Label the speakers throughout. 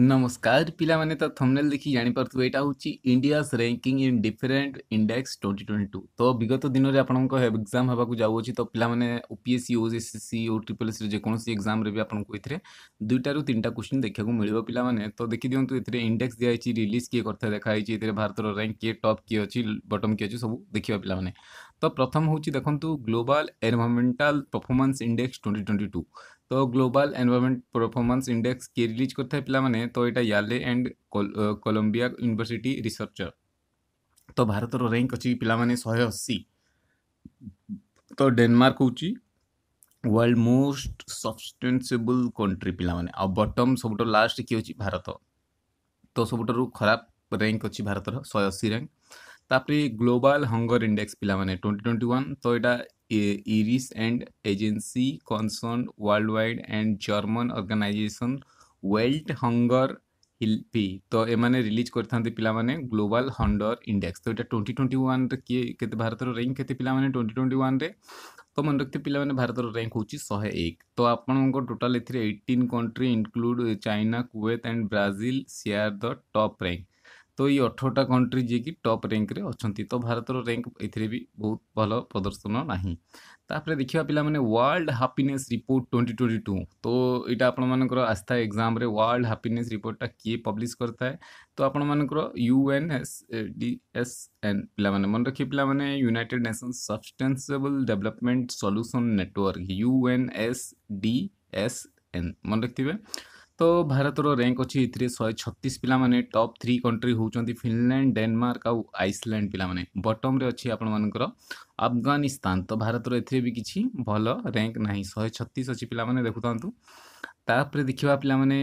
Speaker 1: ନମସ୍କାର ପିଲାମାନେ ତ ଥମ୍ନେଲ୍ ଦେଖି ଜାଣିପାରୁଥିବେ ଏଇଟା ହେଉଛି India's ranking in different index twenty twenty two ତ ବିଗତ ଦିନରେ ଆପଣଙ୍କ ଏକ୍ଜାମ୍ ହେବାକୁ ଯାଉଅଛି ତ ପିଲାମାନେ O P S C O S C O triple ଏସ୍ସିର ଯେକୌଣସି ଏକ୍ଜାମ୍ରେ ବି ଆପଣଙ୍କୁ ଏଥିରେ ଦୁଇଟାରୁ ତିନିଟା କ୍ୱେଶ୍ଚିନ୍ ଦେଖିବାକୁ ମିଳିବ ପିଲାମାନେ ତ ଦେଖିଦିଅନ୍ତୁ ଏଥିରେ ଇଣ୍ଡେକ୍ସ ଦିଆହେଇଛି ରିଲିଜ୍ କିଏ କରିଥାଏ ଦେଖାହେଇଛି ଏଥିରେ ଭାରତର ର୍ୟାଙ୍କ୍ କିଏ ଟପ୍ କିଏ ଅଛି ବଟମ୍ କିଏ ଅଛି ସବୁ ଦେଖିବା ପିଲାମାନେ ତ ପ୍ରଥମ ହେଉଛି ଦେଖନ୍ତୁ global environmental performance index twenty twenty two তো গ্লোবাল এনভায়রনমেন্ট পারফরমেন্স ইন্ডেক্স কে রিলিজ করଥାଏ ପିଲାମାନେ ତ ଏଇଟା ୟାଲେ ଆଣ୍ଡ କଲମ୍ବିଆ ୟୁନିଭର୍ସିଟି ରିସର୍ଚ୍ଚର ତ ଭାରତର ର୍ୟାଙ୍କ ଅଛି ପିଲାମାନେ ଶହେ ଅଶୀ ତ ଡେନମାର୍କ ହେଉଛି ୱାର୍ଲଡ ମୋଷ୍ଟ ସବଷ୍ଟେନ୍ସେବୁଲ୍ କଣ୍ଟ୍ରି ପିଲାମାନେ ଆଉ ବଟମ୍ ସବୁଠାରୁ ଲାଷ୍ଟ କିଏ ହେଉଛି ଭାରତ ତ ସବୁଠାରୁ ଖରାପ ର୍ୟାଙ୍କ ଅଛି ଭାରତର ଶହେ ଅଶୀ ର୍ୟାଙ୍କ ତାପରେ ଗ୍ଲୋବାଲ୍ ହଙ୍ଗର ଇଣ୍ଡେକ୍ସ ପିଲାମାନେ ଟ୍ୱେଣ୍ଟି ଟ୍ୱେଣ୍ଟି ୱାନ୍ ତ ଏଇଟା Iris and agency concerned worldwide and German organization Welt Hunger Hilfe ତ ଏମାନେ ରିଲିଜ୍ କରିଥାନ୍ତି ପିଲାମାନେ ଗ୍ଲୋବାଲ୍ ହଣ୍ଡର ଇଣ୍ଡେକ୍ସ ତ ଏଇଟା ଟ୍ୱେଣ୍ଟି ଟ୍ୱେଣ୍ଟି ୱାନ୍ରେ କିଏ କେତେ ଭାରତର ର୍ୟାଙ୍କ କେତେ ପିଲାମାନେ ଟ୍ୱେଣ୍ଟି ଟ୍ୱେଣ୍ଟି ୱାନ୍ରେ ତ ମନେ ରଖିଥିବେ ପିଲାମାନେ ଭାରତର ର୍ୟାଙ୍କ ହେଉଛି ଶହେ ଏକ ତ ଆପଣଙ୍କ ଟୋଟାଲ୍ ଏଥିରେ eighteen country include China Kuwait and Brazil share the top rank तो ये अठरटा कंट्री जी की टप रैंक अच्छा तो भारत रैंक ये भी बहुत भल प्रदर्शन ना नहींपर देखा पे world happiness report twenty twenty two तो यहाँ आपर आस्था एग्जाम रे वर्ल्ड हापिनेस रिपोर्टा किए पब्लीश करता है तो आपण मानक UN S D S N पे मन रखिए पे united nation sustainable development solution network UN S D S N मन रखिए तो भारत रैंक अच्छे शहे छत्तीस पाने टप थ्री कंट्री होती फिनलैंड डेनमार्क आउ आइसलैंड पाने बटम्रे अच्छे आपर आफगानिस्तान तो भारत एथे भी किसी भल रैंक ना शहे छत्तीस अच्छे पाने देखु तापर देखा पाने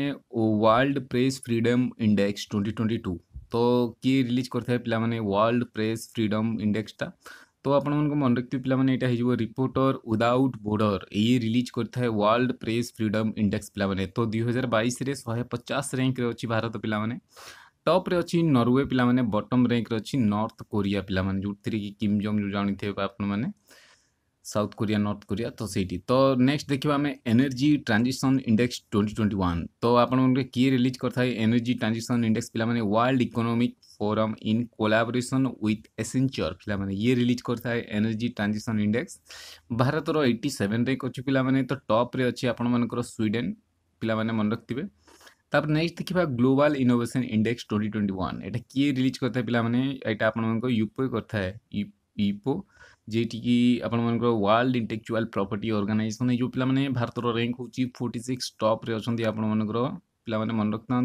Speaker 1: world press freedom index twenty twenty two तो किए रिलीज करते पाने वर्ल्ड प्रेस फ्रीडम इंडेक्सटा तो आप मन रखिए पे हो रिपोर्टर ओदाउट बोर्डर ये रिलीज करेंगे वर्ल्ड प्रेस फ्रीडम इंडेक्स पे तो दुई हजार बैस रे पचास रैंक अच्छी भारत पे टप्रे अच्छी नरवे पे बटम रैंक अच्छी नर्थ कोरिया पे जो थी किमजम जो जानते हैं आप साउथ कोरिया नॉर्थ कोरिया तो सही तो नेक्स्ट देखिवा आमे एनर्जी ट्रांजिशन इंडेक्स 2021 तो आपन किए की रिलीज करथाय एनर्जी ट्रांजिशन इंडेक्स पिला माने world economic forum in collaboration with Accenture पिला ये रिलीज करथाय energy transition index Bharat eighty seven रे कछु पिला माने तो टॉप रे अछि आपन मन मन रखतिबे तब नेक्स्ट देखिवा ग्लोबल इनोवेशन इंडेक्स 2021 एटा की रिलीज करथाय पिला माने एटा आपन मन को यूपी करथाय पीपो जेटी आपर वर्ल्ड इंटेक्चुआल प्रपर्टी अर्गानाइजेसन जो पे भारत रैंक हूँ फोर्टी सिक्स टप्रे अच्छा आपण मन पे मन रखता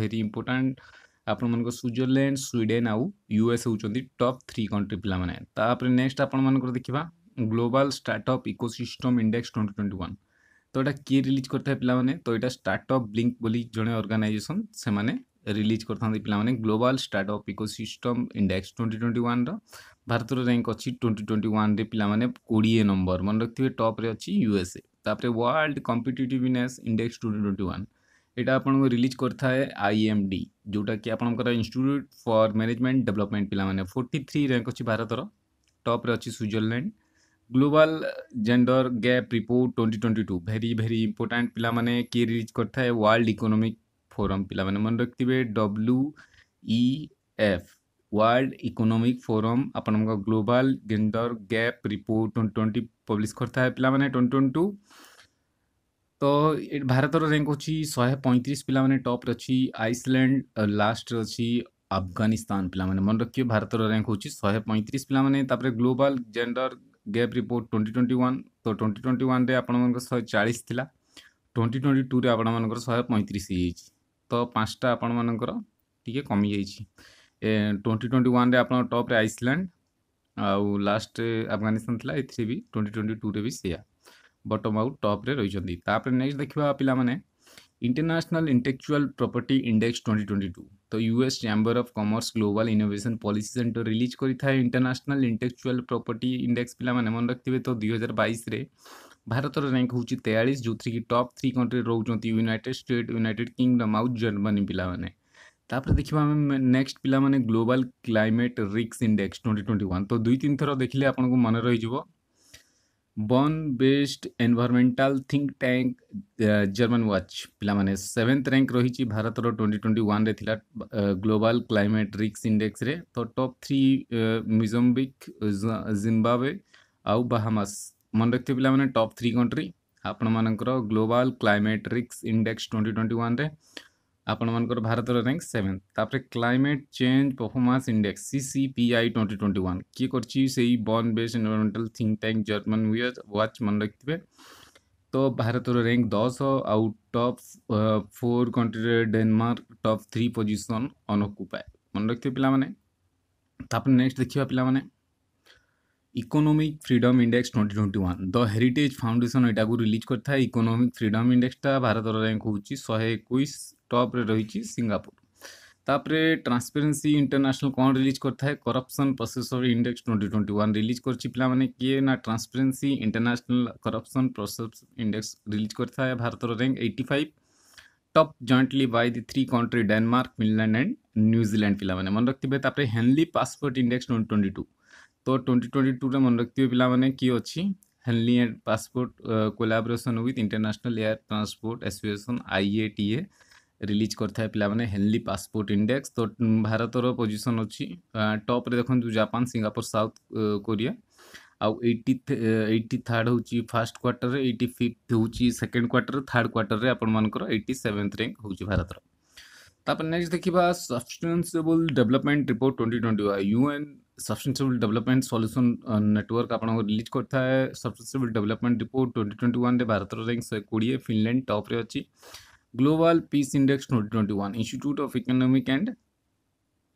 Speaker 1: भेरी इंपोर्टाट आपण मन स्विटरलैंड स्वीडेन आउ यूएस होती टप थ्री कंट्री पे नेक्स्ट आपर देखा global startup ecosystem index twenty twenty one तो यहाँ किए रिलीज करते पाने तो यहाँ स्टार्टअप ब्लिंक जड़े अर्गानाइजेसन से रिलीज करता पाने global startup ecosystem index twenty twenty one ଭାରତର ର୍ୟାଙ୍କ ଅଛି ଟ୍ୱେଣ୍ଟି ଟ୍ୱେଣ୍ଟି ୱାନ୍ରେ ପିଲାମାନେ କୋଡ଼ିଏ ନମ୍ବର ମନେ ରଖିଥିବେ ଟପ୍ରେ ଅଛି ୟୁଏସ୍ଏ ତାପରେ world competitiveness index twenty twenty one ଏଇଟା ଆପଣଙ୍କୁ ରିଲିଜ୍ କରିଥାଏ ଆଇ ଏମ୍ ଡି ଯେଉଁଟାକି ଆପଣଙ୍କର ଇନଷ୍ଟିଚ୍ୟୁଟ୍ ଫର୍ ମ୍ୟାନେଜମେଣ୍ଟ ଡେଭଲପମେଣ୍ଟ ପିଲାମାନେ ଫୋର୍ଟି ଥ୍ରୀ ର୍ୟାଙ୍କ ଅଛି ଭାରତର ଟପ୍ରେ ଅଛି Switzerland global gender gap report twenty twenty two very very important ପିଲାମାନେ କିଏ ରିଲିଜ୍ କରିଥାଏ ୱାର୍ଲଡ ଇକୋନୋମିକ୍ ଫୋରମ୍ ପିଲାମାନେ ମନେ ରଖିଥିବେ W E F world economic forum आपण global gender gap report twenty twenty publish कर पाने ट्वेंटी ट्वेंट टू तो भारत रैंक अच्छी शहे पैंतीस पाने टप्र अच्छी आइसलैंड लास्ट अच्छी अफगानिस्तान पाने मन रखिए भारत रैंक हूँ शहे पैंतीस पाने global gender gap report twenty twenty one तो ट्वेंटी ट्वेंटी वन आपण शहे चालीस थी ट्वेंटी ट्वेंटी टू आपण मैं शहे पैंतीस तो पाँचटा आपण मानक कमी जाइए ଟ୍ୱେଣ୍ଟି ଟ୍ୱେଣ୍ଟି ୱାନ୍ରେ ଆପଣ ଟପ୍ରେ ଆଇସଲ୍ୟାଣ୍ଡ ଆଉ ଲାଷ୍ଟ ଆଫଗାନିସ୍ତାନ ଥିଲା ଏଥିରେ ବି ଟ୍ୱେଣ୍ଟି ଟ୍ୱେଣ୍ଟି ଟୁରେ ବି ସେଇଆ ବଟମ୍ ଆଉ ଟପ୍ରେ ରହିଛନ୍ତି ତାପରେ ନେକ୍ସଟ ଦେଖିବା ପିଲାମାନେ international intellectual property index twenty twenty two ତ US chamber of commerce global innovation policy center release କରିଥାଏ ଇଣ୍ଟରନ୍ୟାସନାଲ ଇଣ୍ଟେକ୍ଚୁଆଲ ପ୍ରପର୍ଟି ଇଣ୍ଡେକ୍ସ ପିଲାମାନେ ମନେ ରଖିଥିବେ ତ ଦୁଇହଜାର ବାଇଶରେ ଭାରତର ରାଙ୍କ ହେଉଛି ତେୟାଳିଶ ଯେଉଁଥିରେକି ଟପ୍ ଥ୍ରୀ କଣ୍ଟ୍ରି ରହୁଛନ୍ତି ୟୁନାଇଟେଡ଼ ଷ୍ଟେଟ୍ ୟୁନାଇଟେଡ଼ କିଙ୍ଗଡ଼ମ୍ ଆଉ ଜର୍ମାନୀ ପିଲାମାନେ तापर देखा नेक्स्ट पिला माने ग्लोबल क्लाइमेट रिक्स इंडेक्स 2021 तो दुई तीन थर देखिले आपन मन रही Bonn based environmental think tank German watch पिला माने सेवेन्थ रैंक रही Bharat 2021 twenty twenty one global climate रिक्स इंडेक्स रे तो टॉप थ्री मिजम्बिक जिम्बाबे आउ बहामास मन रखे पिला माने टॉप थ्री कंट्री आपण मानकर ग्लोबल क्लाइमेट रिक्स इंडेक्स ट्वेंटी ट्वेंटी ଆପଣମାନଙ୍କର ଭାରତର ର୍ୟାଙ୍କ ସେଭେନ୍ ତାପରେ climate change performance index C C P I twenty twenty one କିଏ କରିଛି ସେଇ Bonn base environmental think tank German ୱିୟର୍ ୱାଚ୍ ମନେ ରଖିଥିବେ ତ ଭାରତର ର୍ୟାଙ୍କ ଦଶ ଆଉ ଟପ୍ ଫୋର୍ କଣ୍ଟ୍ରିରେ ଡେନମାର୍କ ଟପ୍ ଥ୍ରୀ ପୋଜିସନ୍ ଅନକୁପାଏ ମନେ ରଖିଥିବେ ପିଲାମାନେ ତାପରେ ନେକ୍ସଟ ଦେଖିବା ପିଲାମାନେ economic freedom index twenty twenty one the Heritage Foundation ଏଇଟାକୁ ରିଲିଜ୍ କରିଥାଏ ଇକୋନୋମିକ୍ ଫ୍ରିଡମ୍ ଇଣ୍ଡେକ୍ସଟା ଭାରତର ରାଙ୍କ ହେଉଛି ଶହେ ଏକୋଇଶ ଟପ୍ରେ ରହିଛି ସିଙ୍ଗାପୁର ତାପରେ ଟ୍ରାନ୍ସପେରେନ୍ସି ଇଣ୍ଟରନ୍ୟାସନାଲ୍ କ'ଣ ରିଲିଜ୍ କରିଥାଏ corruption perception index twenty twenty one release କରିଛି ପିଲାମାନେ କିଏ ନା Transparency International corruption process index release କରିଥାଏ ଭାରତର rank eighty five top jointly by the three country Denmark Finland and ନ୍ୟୁଜିଲ୍ୟାଣ୍ଡ ପିଲାମାନେ ମନେ ରଖିଥିବେ ତାପରେ Henley passport index twenty twenty two तो ट्वेंटी ट्वेंटी टू रे मन रखिए पाने किए अच्छी Henley and passport collaboration with International Air Transport Association I A TA release करता है पाला हेनली पासपोर्ट इंडेक्स तो भारत पोजिशन अच्छी टप्रे देखते जापान सिंगापुर साउथ कोरिया आउ एट्टी एट्टी थार्ड हूँ फर्स्ट क्वार्टर एट्टी फिफ्थ हूँ सेकेंड क्वार्टर थार्ड क्वार्टर में आपण मानक एट्टी सेवेन्थ रैंक हूँ भारत तापर नेक्स्ट देखा sustainable development report twenty twenty वा UN sustainable development solution network आप रिलीज करता है sustainable development report twenty twenty one Bharat rank शहे कोड़े फिनलैंड टप्रे अच्छी global peace index twenty twenty one institute of economic and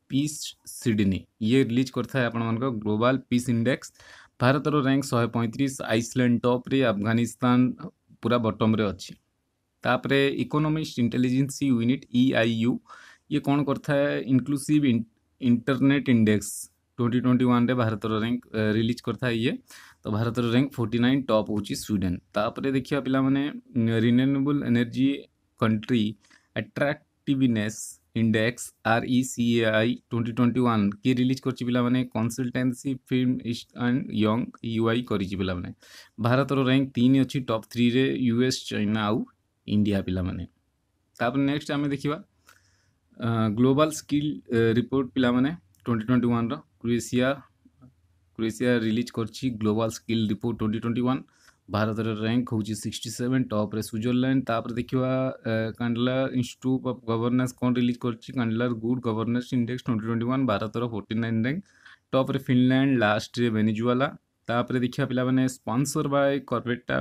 Speaker 1: peace Sydney ये release करता है आपण मानक global peace index Bharat rank शहे पैंतीस आइसलैंड टप्रे आफगानिस्तान पूरा बटम्रे अच्छी अपर इकोनोमिक्स इंटेलीजेन्स यूनिट इ आई यू ये कौन करता है inclusive internet index twenty twenty ওয়ানে ଭାରତର ର୍ୟାଙ୍କ ରିଲିଜ୍ କରିଥାଏ ଇଏ ତ ଭାରତର ର୍ୟାଙ୍କ ଫୋର୍ଟି ନାଇନ୍ ଟପ୍ ହେଉଛି ସ୍ୱିଡ଼େନ୍ ତାପରେ ଦେଖିବା ପିଲାମାନେ renewable energy country attractiveness index R E C A I twenty twenty one କିଏ ରିଲିଜ୍ କରିଛି ପିଲାମାନେ consultancy firm Ernst and Young ୟୁ ଆଇ କରିଛି ପିଲାମାନେ ଭାରତର ର୍ୟାଙ୍କ ତିନି ଅଛି ଟପ୍ ଥ୍ରୀରେ ୟୁ ଏସ୍ ଚାଇନା ଆଉ ଇଣ୍ଡିଆ ପିଲାମାନେ ତାପରେ ନେକ୍ସଟ ଆମେ ଦେଖିବା ଗ୍ଲୋବାଲ୍ ସ୍କିଲ୍ ରିପୋର୍ଟ ପିଲାମାନେ ट्वेंटी ट्वेंटी वन रुषिया क्रोएसिया रिलीज कर global skill report twenty twenty one Bharat rank हो सिक्सटी सेवेन टप्रे स्विजरलैंड देखा कांडला इनट्यूट अफ गवर्नान्स कौन रिलीज कर कांडलार good governance index twenty twenty one Bharat forty nine rank टप्रे फिनलैंड लास्ट वेनेजुआला देखा पे स्पन्सर बाय कर्पोरेटा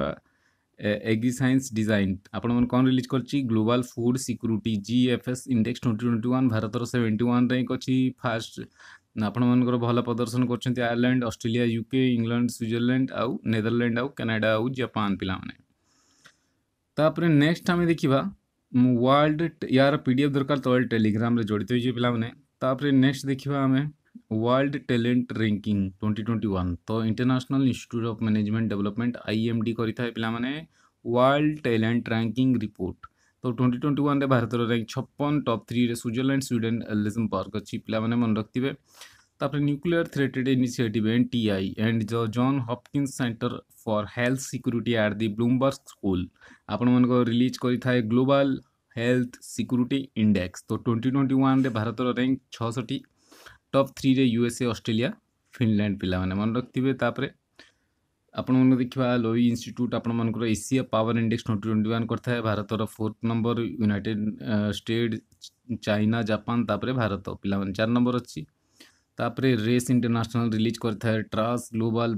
Speaker 1: एग्रीसाइंस डिजाइन आप कौन रिलीज कर global food security G F S index twenty twenty one Bharat seventy one rank अच्छी फास्ट आपर भल प्रदर्शन कर Ireland Australia UK England Switzerland आउ नेदरलैंड आउ कानाडा आउ जापान पाने तापर नेक्स्ट आम देखा वर्ल्ड यार पी डी एफ दरकार तेल टेलीग्राम जड़ित होने नेक्स्ट देखा आम world talent ranking twenty twenty one ତ International Institute of Management Development I M D କରିଥାଏ ପିଲାମାନେ ୱାର୍ଲଡ ଟ୍ୟାଲେଣ୍ଟ ର୍ୟାଙ୍କିଂ ରିପୋର୍ଟ ତ ଟ୍ୱେଣ୍ଟି ଟ୍ୱେଣ୍ଟି ୱାନ୍ରେ ଭାରତର ର୍ୟାଙ୍କ ଛପନ ଟପ୍ ଥ୍ରୀରେ ସୁଇଜରଲ୍ୟାଣ୍ଡ ସ୍ୱିଡେନ୍ ଏଲିଜମ୍ବର୍ଗ ଅଛି ପିଲାମାନେ ମନେ ରଖିଥିବେ ତାପରେ nuclear threat initiative N T I and the John Hopkins center for health security at the Bloomberg school ଆପଣମାନଙ୍କ ରିଲିଜ୍ କରିଥାଏ ଗ୍ଲୋବାଲ୍ ହେଲ୍ଥ ସିକ୍ୟୁରିଟି ଇଣ୍ଡେକ୍ସ ତ ଟ୍ୱେଣ୍ଟି ଟ୍ୱେଣ୍ଟି ୱାନ୍ରେ ଭାରତର ର୍ୟାଙ୍କ ଛଅଷଠି top three USA Australia Finland पाने मन रखिए आपण मैंने देखा लोई इनट्यूट आपर Asia power index twenty twenty one है Bharat fourth number United State China Japan Bharat पिला चार नंबर अच्छी तापर रेस इंटरनेशनल रिलीज करें ट्रास ग्लोबल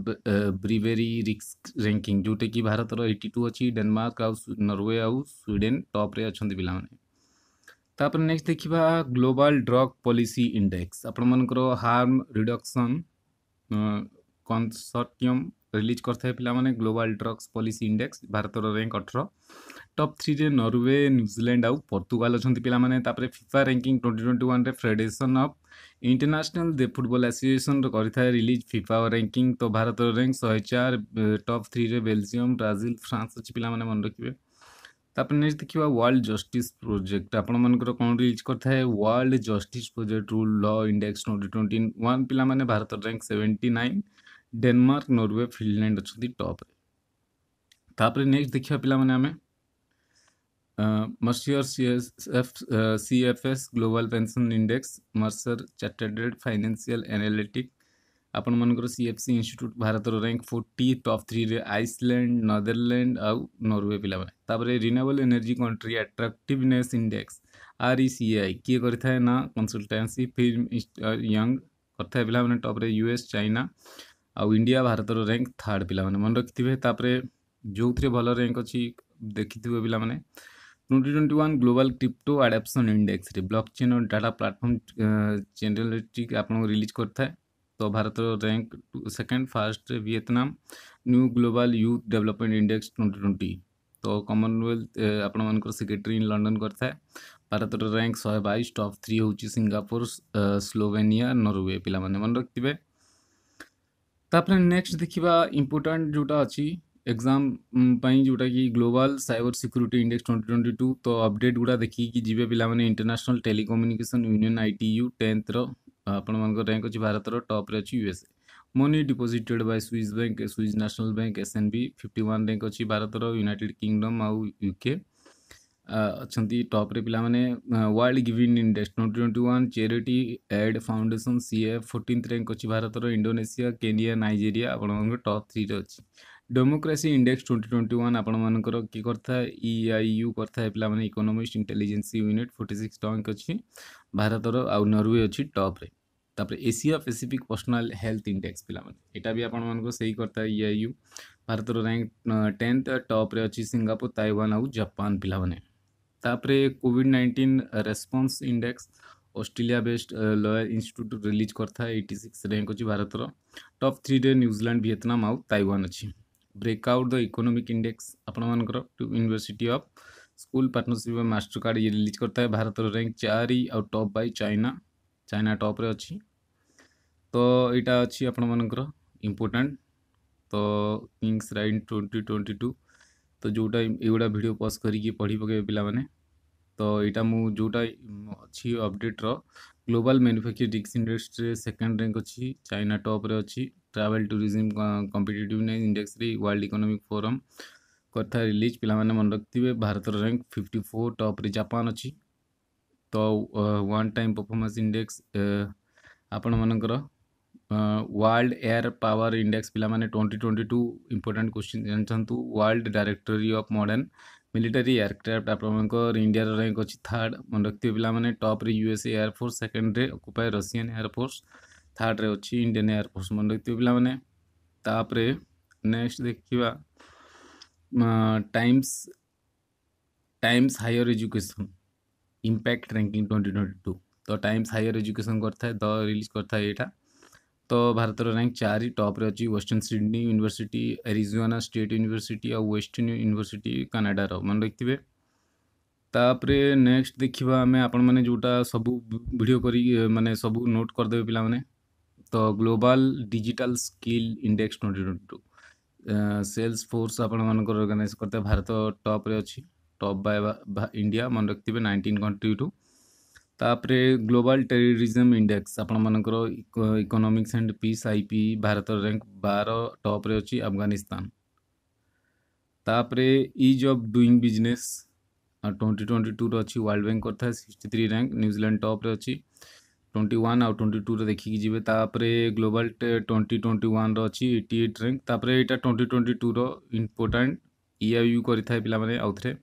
Speaker 1: ब्रिवेरी रिक्स रैंकिंग जोटे कि भारत एट्टी टू अच्छी डेनमार्क आउ नरवे आउ स्वीडेन टप्रे अच्छा पे ତାପରେ ନେକ୍ସଟ ଦେଖିବା ଗ୍ଲୋବାଲ୍ ଡ୍ରଗ୍ ପଲିସି ଇଣ୍ଡେକ୍ସ ଆପଣମାନଙ୍କର ହାର୍ମ ରିଡକ୍ସନ୍ କନସର୍ଟିୟମ୍ ରିଲିଜ୍ କରିଥାଏ ପିଲାମାନେ ଗ୍ଲୋବାଲ୍ ଡ୍ରଗ୍ସ ପଲିସି ଇଣ୍ଡେକ୍ସ ଭାରତର ର୍ୟାଙ୍କ ଅଠର ଟପ୍ ଥ୍ରୀରେ ନରୱେ ନ୍ୟୁଜିଲାଣ୍ଡ ଆଉ ପର୍ତ୍ତୁଗାଲ ଅଛନ୍ତି ପିଲାମାନେ ତାପରେ ଫିଫା ର୍ୟାଙ୍କିଂ ଟ୍ୱେଣ୍ଟି ଟ୍ୱେଣ୍ଟି ୱାନ୍ରେ Federation of International de Football ଆସୋସିଏସନ୍ର କରିଥାଏ ରିଲିଜ୍ ଫିଫା ର୍ୟାଙ୍କିଂ ତ ଭାରତର ର୍ୟାଙ୍କ ଶହେ ଚାର ଟପ୍ ଥ୍ରୀରେ ବେଲଜିୟମ୍ ବ୍ରାଜିଲ୍ ଫ୍ରାନ୍ସ ଅଛି ପିଲାମାନେ ମନେ ରଖିବେ नेक्स्ट देखा वर्ल्ड जस्टिस प्रोजेक्ट आपर कौन रिलीज करता है world justice project rule law index twenty twenty one पाने Bharat rank seventy nine Denmark Norway Finland अच्छा टप्रे नेक्स्ट देखा पे आम Mercer C S F C F S global pension index Mercer chartered financial analytics ଆପଣମାନଙ୍କର C F C institute ଭାରତର rank forty top ଥ୍ରୀରେ Iceland Netherland ଆଉ ନରୱେ ପିଲାମାନେ ତାପରେ renewable energy country attractiveness index R E C I କିଏ କରିଥାଏ ନା consultancy film Young କରିଥାଏ ପିଲାମାନେ ତାପରେ ୟୁ ଏସ୍ ଚାଇନା ଆଉ ଇଣ୍ଡିଆ ଭାରତର ର୍ୟାଙ୍କ ଥାର୍ଡ଼ ପିଲାମାନେ ମନେ ରଖିଥିବେ ତାପରେ ଯେଉଁଥିରେ ଭଲ ର୍ୟାଙ୍କ ଅଛି ଦେଖିଥିବେ ପିଲାମାନେ twenty twenty one global crypto adoption ଇଣ୍ଡେକ୍ସରେ ବ୍ଲକ୍ ଚେନ୍ ଓ ଡାଟା ପ୍ଲାଟଫର୍ମ ଜେନେରାଲିଟିକ୍ ଆପଣଙ୍କୁ ରିଲିଜ୍ କରିଥାଏ तो Bharat rank second first Vietnam new global youth development index twenty twenty तो कमनवेल्थ आपण मान सेक्रेटरी इन लंडन कर भारत रैंक शहे बैश टप थ्री हूँ सिंगापुर स्लोवेनिया नरवे पिला मन रखे तापर तो नेक्स्ट देखा इम्पोर्टाट जोटा अच्छी एग्जाम जोटा कि global cyber security index twenty twenty two तो अपडेट गुड़ा देखिए जी पे International Telecommunication Union I T tenth ଆପଣମାନଙ୍କର ରାଙ୍କ ଅଛି ଭାରତର ଟପ୍ରେ ଅଛି USA money deposited by Swiss bank Swiss national bank S N B fifty one rank ଅଛି ଭାରତର ୟୁନାଇଟେଡ୍ କିଙ୍ଗଡମ୍ ଆଉ ୟୁକେ ଅଛନ୍ତି ଟପ୍ରେ ପିଲାମାନେ world giving index twenty twenty one charity aid foundation CF fourteenth rank ଅଛି ଭାରତର ଇଣ୍ଡୋନେସିଆ କେନିଆ ନାଇଜେରିଆ ଆପଣମାନଙ୍କ top ଥ୍ରୀରେ ଅଛି democracy index twenty twenty one ଆପଣମାନଙ୍କର କିଏ କରିଥାଏ ଇ ଆଇ ୟୁ କରିଥାଏ ପିଲାମାନେ economics intelligence unit forty six ଟଙ୍କା ଅଛି ଭାରତର ଆଉ ନରୱେ ଅଛି ଟପ୍ରେ ତାପରେ Asia Pacific personal health index ପିଲାମାନେ ଏଇଟା ବି ଆପଣମାନଙ୍କୁ ସେଇ କରିଥାଏ ଇ ଆଇ ୟୁ ଭାରତର ରାଙ୍କ ଟେନ୍ଥ ଟପ୍ରେ ଅଛି ସିଙ୍ଗାପୁର ତାଇୱାନ ଆଉ ଜାପାନ ପିଲାମାନେ ତାପରେ Covid nineteen response index Australia based Lowy institute release କରିଥାଏ ଏଇଟି ସିକ୍ସ ରାଙ୍କ ଅଛି ଭାରତର ଟପ୍ ଥ୍ରୀରେ ନ୍ୟୁଜିଲାଣ୍ଡ ଭିଏତନାମ ଆଉ ତାଇୱାନ ଅଛି ब्रेकआउट द इकोनोमिक इंडेक्स आपर to university of school partnership master card ये रिलीज करता है भारत रैंक चार आउ टप बै चाइना चाइना टप्रे अच्छी तो यहाँ अच्छी आपण मानकर इम्पोर्टाट तो किंगस रईन ट्वेंटी ट्वेंटी टू तो जोटा युवा भिड पज करके पढ़ी पकड़े पे ତ ଏଇଟା ମୁଁ ଯେଉଁଟା ଅଛି ଅପଡ଼େଟ୍ର ଗ୍ଲୋବାଲ୍ ମ୍ୟାନୁଫ୍ୟାକ୍ଚରିଂ ଡିକ୍ସ ଇଣ୍ଡେକ୍ସରେ ସେକେଣ୍ଡ ର୍ୟାଙ୍କ ଅଛି ଚାଇନା ଟପ୍ରେ ଅଛି ଟ୍ରାଭେଲ୍ ଟୁରିଜିମ୍ କମ୍ପିଟେଟିଭନେସ୍ ଇଣ୍ଡେକ୍ସରେ ୱାର୍ଲଡ ଇକୋନୋମିକ୍ ଫୋରମ୍ କଥା ରିଲିଜ୍ ପିଲାମାନେ ମନେ ରଖିଥିବେ ଭାରତର ର୍ୟାଙ୍କ ଫିଫ୍ଟି ଫୋର୍ ଟପ୍ରେ ଜାପାନ ଅଛି ତ ୱାନ୍ ଟାଇମ୍ ପରଫର୍ମାନ୍ସ ଇଣ୍ଡେକ୍ସ ଆପଣମାନଙ୍କର ୱାର୍ଲଡ ଏୟାର ପାୱାର ଇଣ୍ଡେକ୍ସ ପିଲାମାନେ twenty twenty two important question ଜାଣିଛନ୍ତି world directory of modern military aircraft आपको इंडिया रैंक अच्छी थार्ड मन रखिए पे टप्रे यूएस एयरफोर्स सेकेंड में अकुपाए रशियान एयरफोर्स में अच्छी इंडियान एयरफोर्स मन रखिए पे नेक्स्ट देखा Times Times Higher Education impact ranking twenty twenty two तो टाइम्स हायर एजुकेशन कर रिलीज करता है यहाँ ତ ଭାରତର ରାଙ୍କ ଚାରି ଟପ୍ରେ ଅଛି Western Sydney University Arizona State University ଆଉ ୱେଷ୍ଟର୍ଣ୍ଣ ୟୁନିଭର୍ସିଟି କାନାଡ଼ାର ମନେ ରଖିଥିବେ ତାପରେ ନେକ୍ସଟ ଦେଖିବା ଆମେ ଆପଣମାନେ ଯେଉଁଟା ସବୁ ଭିଡ଼ିଓ କରିକି ମାନେ ସବୁ ନୋଟ୍ କରିଦେବେ ପିଲାମାନେ ତ global digital skill index twenty twenty two Sales Force ଆପଣମାନଙ୍କର ଅର୍ଗାନାଇଜ୍ କରିଥାଏ ଭାରତ ଟପ୍ରେ ଅଛି ଟପ୍ ବାଏ ଇଣ୍ଡିଆ ମନେ ରଖିଥିବେ ନାଇଣ୍ଟିନ୍ କଣ୍ଟ୍ରିରୁ तापर ग्लोबल टेररिज्म इंडेक्स आपण मानकर economics and peace IP Bharat rank बार टप्रे अच्छी अछि अफगानिस्तान तापर ease of doing twenty twenty टूर अच्छी वर्ल्ड बैंक करथा थ्री रैंक न्यूजीलैंड टप्रे अच्छी ट्वेंटी 21 आउ 22 रे देखि कि जेबे तापर ग्लोबल 2021 रे अछि 88 रैंक तापर टूर 2022 रो इंपोर्टेंट ईआईयू करथा पिला माने आउथरे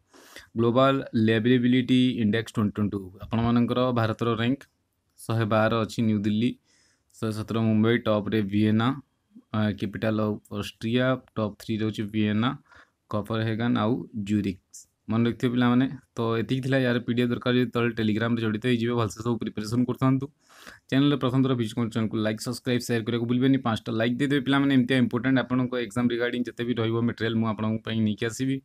Speaker 1: global liveability index twenty twenty आपर भारत रैंक शहे बार अच्छी न्यू दिल्ली शहे सतर मुंबई टप्रे Vienna capital of Austria top three रोचे भिएना कपर हेगान आउ जूरिक्स मन रखिए पे तो ये यार पी डी एफ दरकार तेल टेलीग्राम जड़ित हो भलसे सब प्रिपेरेसन करते चैनल प्रथम थोड़ा भिज कर चैनल को लाइक सब्सक्राइब सेयर करके नहीं पांचटा लाइक देदेव पे एमती इंपोर्टां आपको एक्जाम रिगार्ड जितने भी रोह मेटेरियाल मुझे नहीं आसवि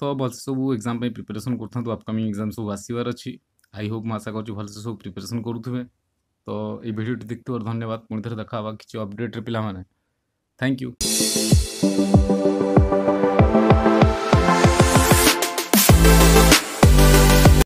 Speaker 1: ତ ଭଲସେ ସବୁ ଏକ୍ଜାମ୍ ପାଇଁ ପ୍ରିପାରେସନ୍ କରୁଥାନ୍ତୁ ଆପକମିଂ ଏକ୍ଜାମ୍ ସବୁ ଆସିବାର ଅଛି ଆଇ ହୋପ୍ ମୁଁ ଆଶା କରୁଛି ଭଲସେ ସବୁ ପ୍ରିପାରେସନ୍ କରୁଥିବେ ତ ଏଇ ଭିଡ଼ିଓଟି ଦେଖୁଥିବାରୁ ଧନ୍ୟବାଦ ପୁଣି ଥରେ ଦେଖା ହେବା କିଛି ଅପଡ଼େଟ୍ରେ ପିଲାମାନେ ଥ୍ୟାଙ୍କ ୟୁ